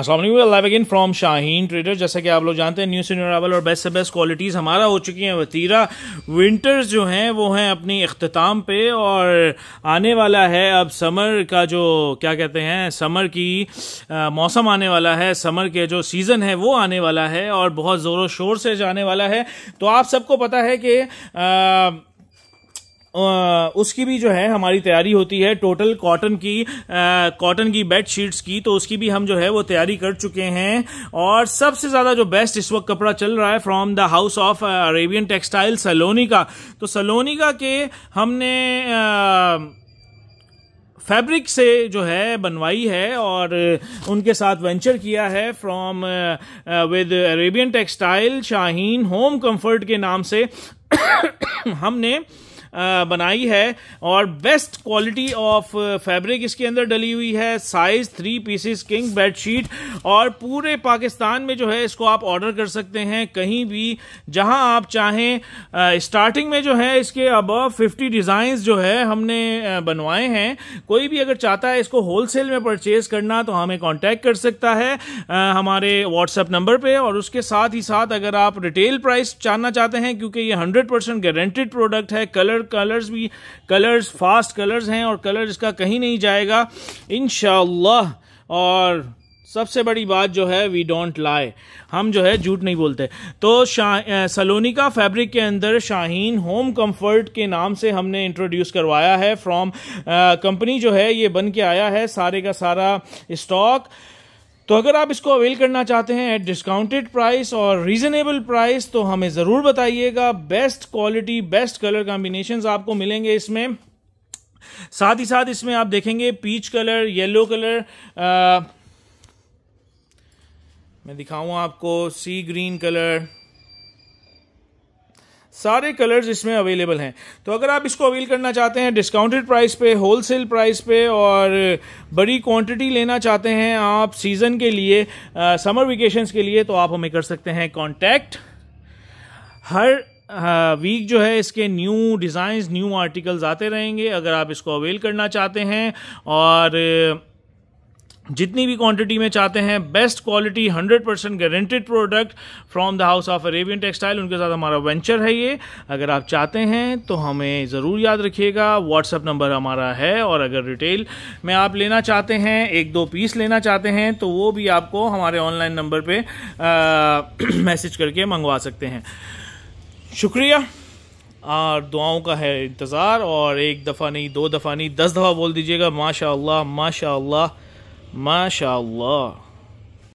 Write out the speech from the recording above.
असलम अल्लाह again from Shaheen trader जैसा कि आप लोग जानते हैं न्यू सीनियर और बेस्ट से बेस्ट क्वालिटीज़ हमारा हो चुकी हैं वतीरा विंटर्स जो हैं वो हैं अपनी अख्ताम पे और आने वाला है अब समर का जो क्या कहते हैं समर की आ, मौसम आने वाला है समर के जो सीज़न है वो आने वाला है और बहुत ज़ोरों शोर से जाने वाला है तो आप सबको पता है कि उसकी भी जो है हमारी तैयारी होती है टोटल कॉटन की कॉटन की बेड शीट्स की तो उसकी भी हम जो है वो तैयारी कर चुके हैं और सबसे ज़्यादा जो बेस्ट इस वक्त कपड़ा चल रहा है from the house of Arabian textile Salonika तो सलोनिका के हमने आ, फैब्रिक से जो है बनवाई है और उनके साथ वेंचर किया है from with Arabian textile Shaheen home comfort के नाम से हमने बनाई है और बेस्ट क्वालिटी ऑफ फैब्रिक इसके अंदर डली हुई है size three pieces king bedsheet और पूरे पाकिस्तान में जो है इसको आप ऑर्डर कर सकते हैं कहीं भी जहां आप चाहें स्टार्टिंग में जो है इसके अबव फिफ्टी डिजाइन जो है हमने बनवाए हैं कोई भी अगर चाहता है इसको होलसेल में परचेज करना तो हमें कॉन्टैक्ट कर सकता है आ, हमारे व्हाट्सएप नंबर पर और उसके साथ ही साथ अगर आप रिटेल प्राइस जानना चाहते हैं क्योंकि ये हंड्रेड परसेंट गारंटेड प्रोडक्ट है कलर कलर्स भी कलर्स फास्ट कलर्स हैं और कलर इसका कहीं नहीं जाएगा इन और सबसे बड़ी बात जो है वी डोंट लाई हम जो है झूठ नहीं बोलते तो शाह सलोनिका फैब्रिक के अंदर शाहीन होम कंफर्ट के नाम से हमने इंट्रोड्यूस करवाया है फ्रॉम कंपनी जो है ये बन के आया है सारे का सारा स्टॉक तो अगर आप इसको अवेल करना चाहते हैं एट डिस्काउंटेड प्राइस और रीजनेबल प्राइस तो हमें ज़रूर बताइएगा best quality best colour combination आपको मिलेंगे इसमें साथ ही साथ इसमें आप देखेंगे पीच कलर येलो कलर आ, मैं दिखाऊं आपको सी ग्रीन कलर सारे कलर्स इसमें अवेलेबल हैं तो अगर आप इसको अवेल करना चाहते हैं डिस्काउंटेड प्राइस पे होलसेल प्राइस पे और बड़ी क्वांटिटी लेना चाहते हैं आप सीज़न के लिए समर वेकेशंस के लिए तो आप हमें कर सकते हैं कांटेक्ट हर आ, वीक जो है इसके न्यू डिज़ाइंस न्यू आर्टिकल्स आते रहेंगे अगर आप इसको अवेल करना चाहते हैं और जितनी भी क्वांटिटी में चाहते हैं best quality 100 percent guaranteed product from the house of Arabian textile उनके साथ हमारा वेंचर है ये अगर आप चाहते हैं तो हमें ज़रूर याद रखिएगा व्हाट्सअप नंबर हमारा है और अगर रिटेल में आप लेना चाहते हैं एक दो पीस लेना चाहते हैं तो वो भी आपको हमारे ऑनलाइन नंबर पर मैसेज करके मंगवा सकते हैं शुक्रिया और दुआओं का है इंतज़ार और एक दफ़ा नहीं दो दफ़ा नहीं दस दफ़ा बोल दीजिएगा माशा माशा 马沙拉。